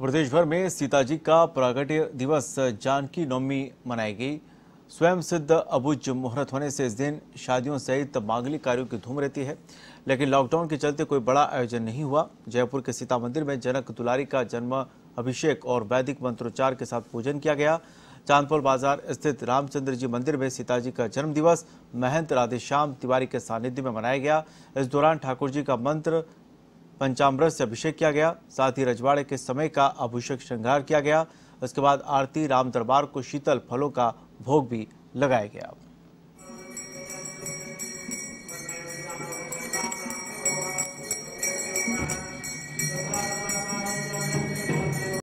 प्रदेश भर में सीताजी का प्रागट्य दिवस जानकी नवमी मनाई गई स्वयं सिद्ध अबुज मुहूर्त होने से इस दिन शादियों सहित मांगलिक कार्यों की धूम रहती है लेकिन लॉकडाउन के चलते कोई बड़ा आयोजन नहीं हुआ जयपुर के सीता मंदिर में जनक दुलारी का जन्म अभिषेक और वैदिक मंत्रोच्चार के साथ पूजन किया गया चांदपुर बाजार स्थित रामचंद्र जी मंदिर में सीताजी का जन्म दिवस महंत राधेश्याम तिवारी के सानिध्य में मनाया गया इस दौरान ठाकुर जी का मंत्र पंचामृत से अभिषेक किया गया साथ ही रजवाड़े के समय का अभिषेक श्रृंगार किया गया उसके बाद आरती राम दरबार को शीतल फलों का भोग भी लगाया गया Thank you.